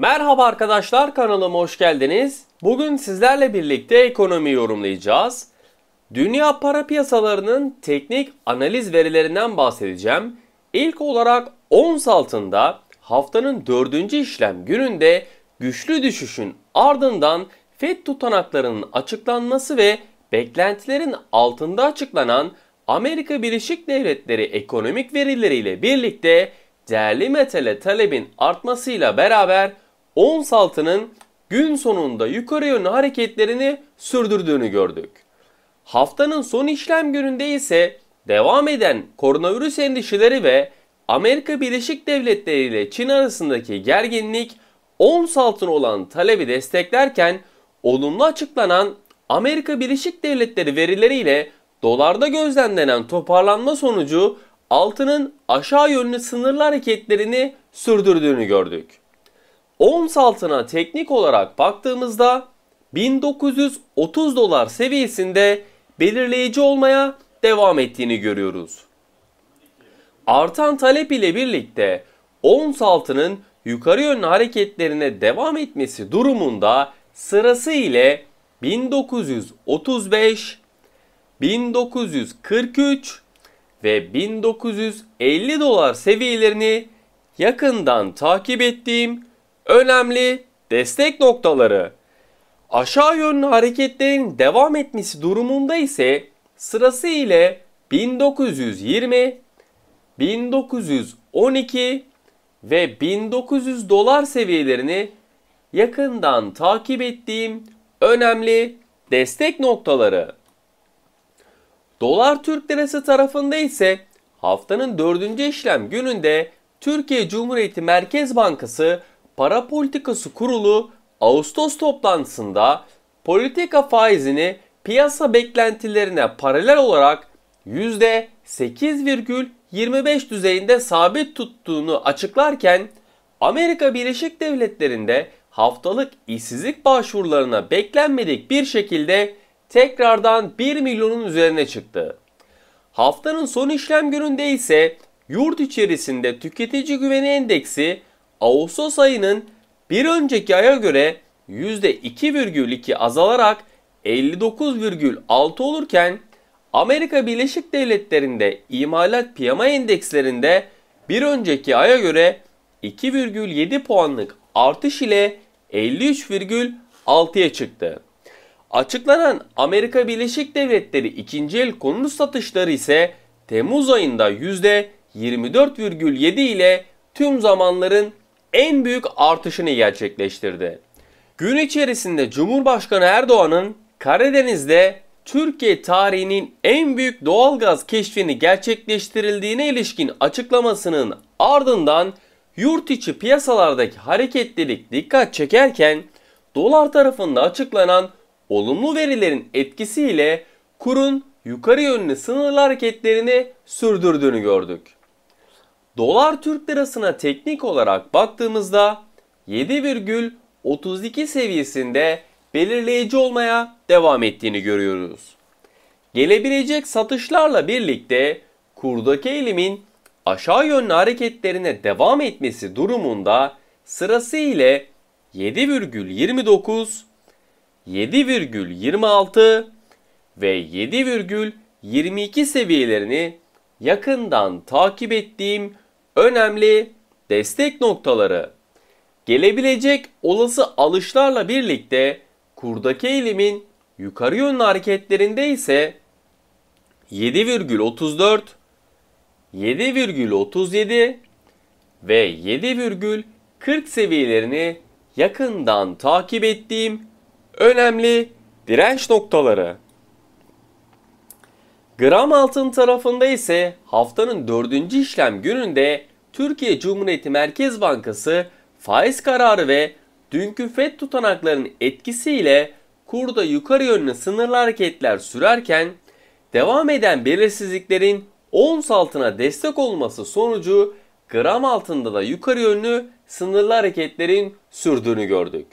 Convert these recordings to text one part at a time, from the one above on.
Merhaba arkadaşlar kanalıma hoş geldiniz. Bugün sizlerle birlikte ekonomi yorumlayacağız. Dünya para piyasalarının teknik analiz verilerinden bahsedeceğim. İlk olarak ons altında haftanın dördüncü işlem gününde güçlü düşüşün ardından FED tutanaklarının açıklanması ve beklentilerin altında açıklanan Amerika Birleşik Devletleri ekonomik verileriyle birlikte değerli metale talebin artmasıyla beraber ons altının gün sonunda yukarı yönlü hareketlerini sürdürdüğünü gördük. Haftanın son işlem gününde ise devam eden koronavirüs endişeleri ve Amerika Birleşik Devletleri ile Çin arasındaki gerginlik ons altın olan talebi desteklerken olumlu açıklanan Amerika Birleşik Devletleri verileriyle dolarda gözlemlenen toparlanma sonucu altının aşağı yönlü sınırlı hareketlerini sürdürdüğünü gördük. Ons altına teknik olarak baktığımızda 1930 dolar seviyesinde belirleyici olmaya devam ettiğini görüyoruz. Artan talep ile birlikte ons altının yukarı yönlü hareketlerine devam etmesi durumunda sırası ile 1935, 1943 ve 1950 dolar seviyelerini yakından takip ettiğim Önemli destek noktaları. Aşağı yönlü hareketlerin devam etmesi durumunda ise sırası ile 1920, 1912 ve 1900 dolar seviyelerini yakından takip ettiğim önemli destek noktaları. Dolar Türk Lirası tarafında ise haftanın dördüncü işlem gününde Türkiye Cumhuriyeti Merkez Bankası Para Politikası Kurulu Ağustos toplantısında politika faizini piyasa beklentilerine paralel olarak %8,25 düzeyinde sabit tuttuğunu açıklarken Amerika Birleşik Devletleri'nde haftalık işsizlik başvurularına beklenmedik bir şekilde tekrardan 1 milyonun üzerine çıktı. Haftanın son işlem gününde ise yurt içerisinde tüketici güveni endeksi Ağustos ayının bir önceki aya göre %2,2 azalarak 59,6 olurken Amerika Birleşik Devletleri'nde imalat piyama endekslerinde bir önceki aya göre 2,7 puanlık artış ile 53,6'ya çıktı. Açıklanan Amerika Birleşik Devletleri ikinci el konut satışları ise Temmuz ayında %24,7 ile tüm zamanların en büyük artışını gerçekleştirdi. Gün içerisinde Cumhurbaşkanı Erdoğan'ın Karadeniz'de Türkiye tarihinin en büyük doğalgaz keşfini gerçekleştirildiğine ilişkin açıklamasının ardından yurt içi piyasalardaki hareketlilik dikkat çekerken dolar tarafında açıklanan olumlu verilerin etkisiyle kurun yukarı yönlü sınırlı hareketlerini sürdürdüğünü gördük. Dolar Türk lirasına teknik olarak baktığımızda 7,32 seviyesinde belirleyici olmaya devam ettiğini görüyoruz. Gelebilecek satışlarla birlikte kurdaki eğilimin aşağı yönlü hareketlerine devam etmesi durumunda sırası ile 7,29, 7,26 ve 7,22 seviyelerini yakından takip ettiğim önemli destek noktaları. Gelebilecek olası alışlarla birlikte kurdaki eğilimin yukarı yönlü hareketlerinde ise 7,34, 7,37 ve 7,40 seviyelerini yakından takip ettiğim önemli direnç noktaları. Gram altın tarafında ise haftanın dördüncü işlem gününde Türkiye Cumhuriyeti Merkez Bankası faiz kararı ve dünkü FED tutanaklarının etkisiyle kurda yukarı yönlü sınırlı hareketler sürerken devam eden belirsizliklerin ons altına destek olması sonucu gram altında da yukarı yönlü sınırlı hareketlerin sürdüğünü gördük.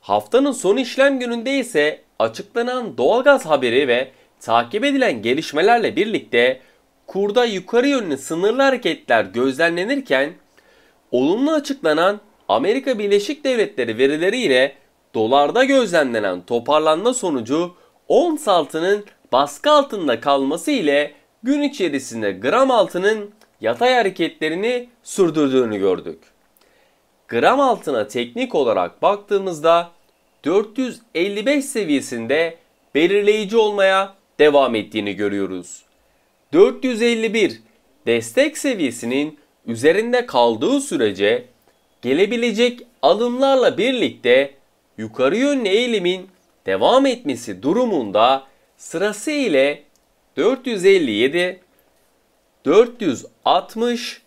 Haftanın son işlem gününde ise açıklanan doğalgaz haberi ve Takip edilen gelişmelerle birlikte kurda yukarı yönlü sınırlı hareketler gözlemlenirken olumlu açıklanan Amerika Birleşik Devletleri verileriyle dolarda gözlemlenen toparlanma sonucu ons altının baskı altında kalması ile gün içerisinde gram altının yatay hareketlerini sürdürdüğünü gördük. Gram altına teknik olarak baktığımızda 455 seviyesinde belirleyici olmaya devam ettiğini görüyoruz. 451 destek seviyesinin üzerinde kaldığı sürece gelebilecek alımlarla birlikte yukarı yönlü eğilimin devam etmesi durumunda sırası ile 457, 460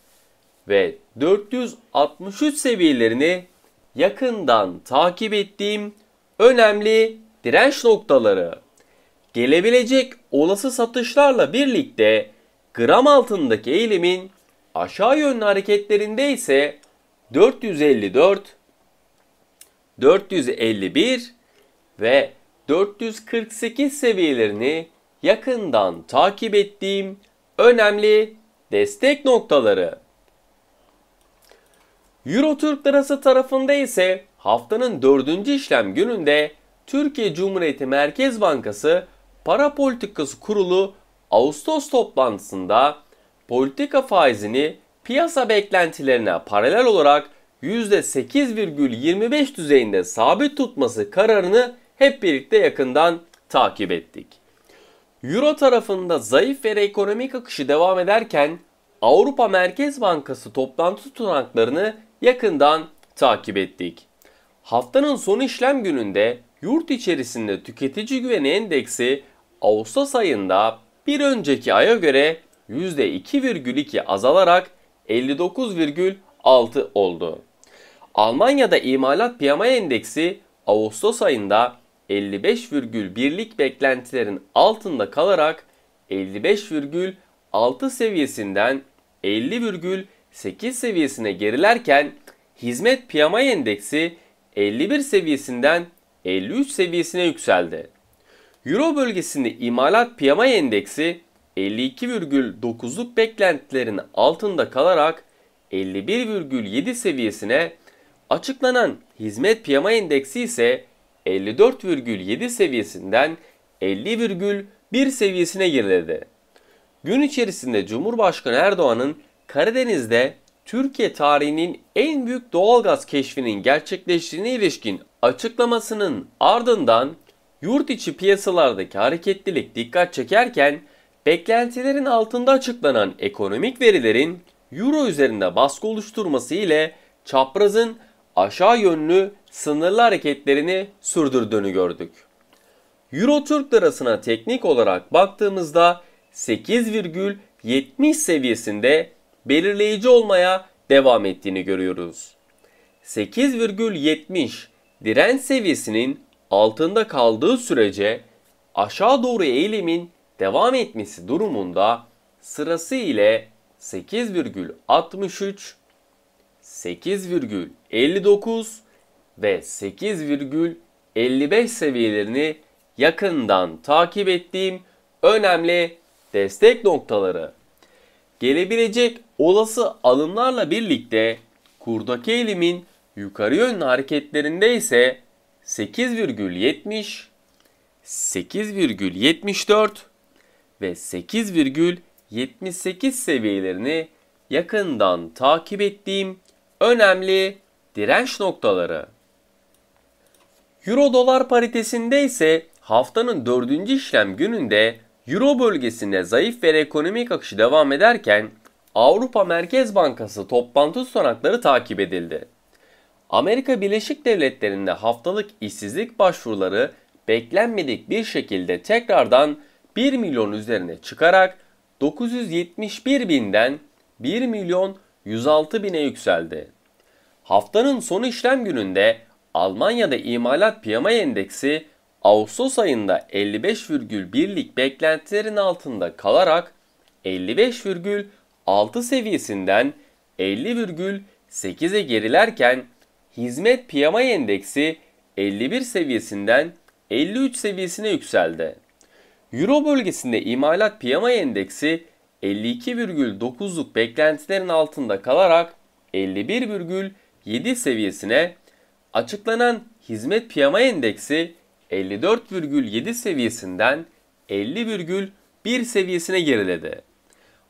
ve 463 seviyelerini yakından takip ettiğim önemli direnç noktaları gelebilecek olası satışlarla birlikte gram altındaki eğilimin aşağı yönlü hareketlerinde ise 454, 451 ve 448 seviyelerini yakından takip ettiğim önemli destek noktaları. Euro Türk Lirası tarafında ise haftanın dördüncü işlem gününde Türkiye Cumhuriyeti Merkez Bankası Para Politikası Kurulu Ağustos toplantısında politika faizini piyasa beklentilerine paralel olarak %8,25 düzeyinde sabit tutması kararını hep birlikte yakından takip ettik. Euro tarafında zayıf ve ekonomik akışı devam ederken Avrupa Merkez Bankası toplantı tutanaklarını yakından takip ettik. Haftanın son işlem gününde yurt içerisinde tüketici güveni endeksi Ağustos ayında bir önceki aya göre %2,2 azalarak 59,6 oldu. Almanya'da imalat piyama endeksi Ağustos ayında 55,1'lik beklentilerin altında kalarak 55,6 seviyesinden 50,8 seviyesine gerilerken hizmet piyama endeksi 51 seviyesinden 53 seviyesine yükseldi. Euro bölgesinde imalat piyama endeksi 52,9'luk beklentilerin altında kalarak 51,7 seviyesine açıklanan hizmet piyama endeksi ise 54,7 seviyesinden 50,1 seviyesine geriledi. Gün içerisinde Cumhurbaşkanı Erdoğan'ın Karadeniz'de Türkiye tarihinin en büyük doğalgaz keşfinin gerçekleştiğine ilişkin açıklamasının ardından Yurt içi piyasalardaki hareketlilik dikkat çekerken beklentilerin altında açıklanan ekonomik verilerin euro üzerinde baskı oluşturması ile çaprazın aşağı yönlü sınırlı hareketlerini sürdürdüğünü gördük. Euro Türk lirasına teknik olarak baktığımızda 8,70 seviyesinde belirleyici olmaya devam ettiğini görüyoruz. 8,70 direnç seviyesinin altında kaldığı sürece aşağı doğru eğilimin devam etmesi durumunda sırası ile 8,63, 8,59 ve 8,55 seviyelerini yakından takip ettiğim önemli destek noktaları. Gelebilecek olası alımlarla birlikte kurdaki eğilimin yukarı yönlü hareketlerinde ise 8,70, 8,74 ve 8,78 seviyelerini yakından takip ettiğim önemli direnç noktaları. Euro dolar paritesinde ise haftanın dördüncü işlem gününde Euro bölgesinde zayıf ve ekonomik akışı devam ederken Avrupa Merkez Bankası toplantı tutanakları takip edildi. Amerika Birleşik Devletleri'nde haftalık işsizlik başvuruları beklenmedik bir şekilde tekrardan 1 milyon üzerine çıkarak 971 binden 1 milyon 106 bine yükseldi. Haftanın son işlem gününde Almanya'da imalat piyama endeksi Ağustos ayında 55,1'lik beklentilerin altında kalarak 55,6 seviyesinden 50,8'e gerilerken hizmet piyama endeksi 51 seviyesinden 53 seviyesine yükseldi. Euro bölgesinde imalat piyama endeksi 52,9'luk beklentilerin altında kalarak 51,7 seviyesine, açıklanan hizmet piyama endeksi 54,7 seviyesinden 50,1 seviyesine geriledi.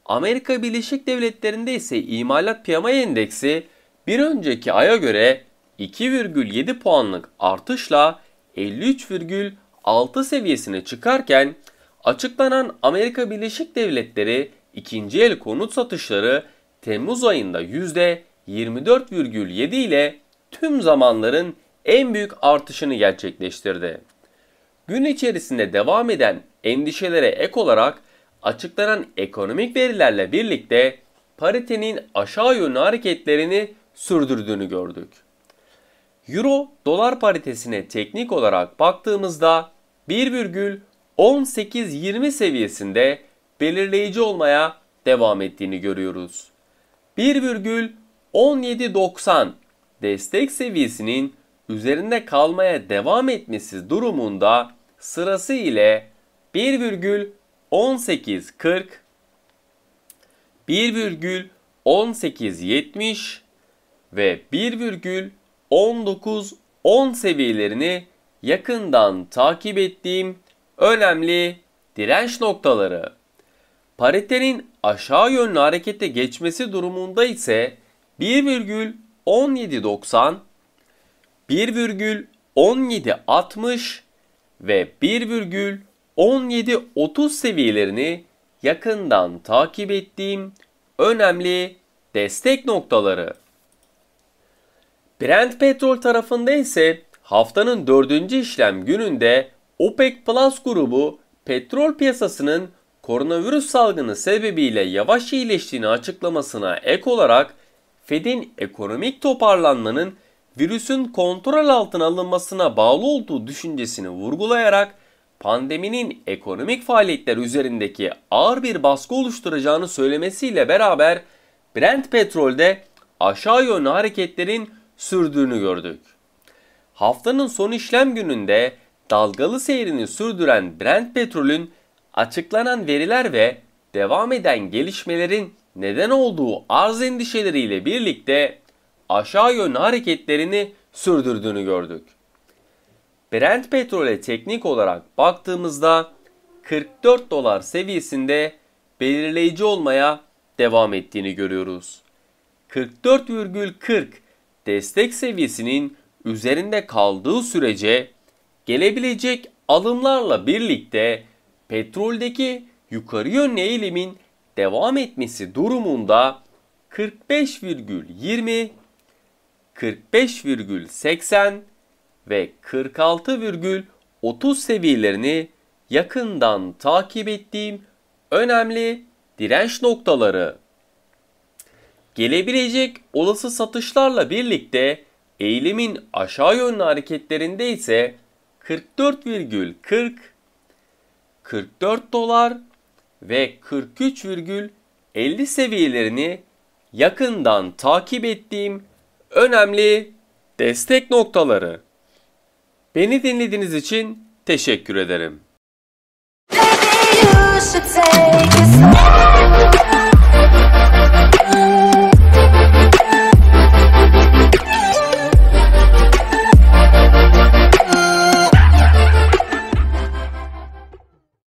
Amerika Birleşik Devletleri'nde ise imalat piyama endeksi bir önceki aya göre 2,7 puanlık artışla 53,6 seviyesine çıkarken açıklanan Amerika Birleşik Devletleri ikinci el konut satışları Temmuz ayında %24,7 ile tüm zamanların en büyük artışını gerçekleştirdi. Gün içerisinde devam eden endişelere ek olarak açıklanan ekonomik verilerle birlikte paritenin aşağı yönlü hareketlerini sürdürdüğünü gördük. Euro dolar paritesine teknik olarak baktığımızda 1,1820 seviyesinde belirleyici olmaya devam ettiğini görüyoruz. 1,1790 destek seviyesinin üzerinde kalmaya devam etmesi durumunda sırası ile 1,1840 1,1870 ve 1,18 19-10 seviyelerini yakından takip ettiğim önemli direnç noktaları. Paritenin aşağı yönlü harekete geçmesi durumunda ise 1,1790, 1,1760 ve 1,1730 seviyelerini yakından takip ettiğim önemli destek noktaları. Brent petrol tarafında ise haftanın dördüncü işlem gününde OPEC Plus grubu petrol piyasasının koronavirüs salgını sebebiyle yavaş iyileştiğini açıklamasına ek olarak Fed'in ekonomik toparlanmanın virüsün kontrol altına alınmasına bağlı olduğu düşüncesini vurgulayarak pandeminin ekonomik faaliyetler üzerindeki ağır bir baskı oluşturacağını söylemesiyle beraber Brent petrolde aşağı yönlü hareketlerin sürdüğünü gördük. Haftanın son işlem gününde dalgalı seyrini sürdüren Brent petrolün açıklanan veriler ve devam eden gelişmelerin neden olduğu arz endişeleriyle birlikte aşağı yönlü hareketlerini sürdürdüğünü gördük. Brent petrole teknik olarak baktığımızda 44 dolar seviyesinde belirleyici olmaya devam ettiğini görüyoruz. 44,40 destek seviyesinin üzerinde kaldığı sürece gelebilecek alımlarla birlikte petroldeki yukarı yönlü eğilimin devam etmesi durumunda 45,20, 45,80 ve 46,30 seviyelerini yakından takip ettiğim önemli direnç noktaları. Gelebilecek olası satışlarla birlikte eğilimin aşağı yönlü hareketlerinde ise 44,40 44 dolar ve 43,50 seviyelerini yakından takip ettiğim önemli destek noktaları. Beni dinlediğiniz için teşekkür ederim.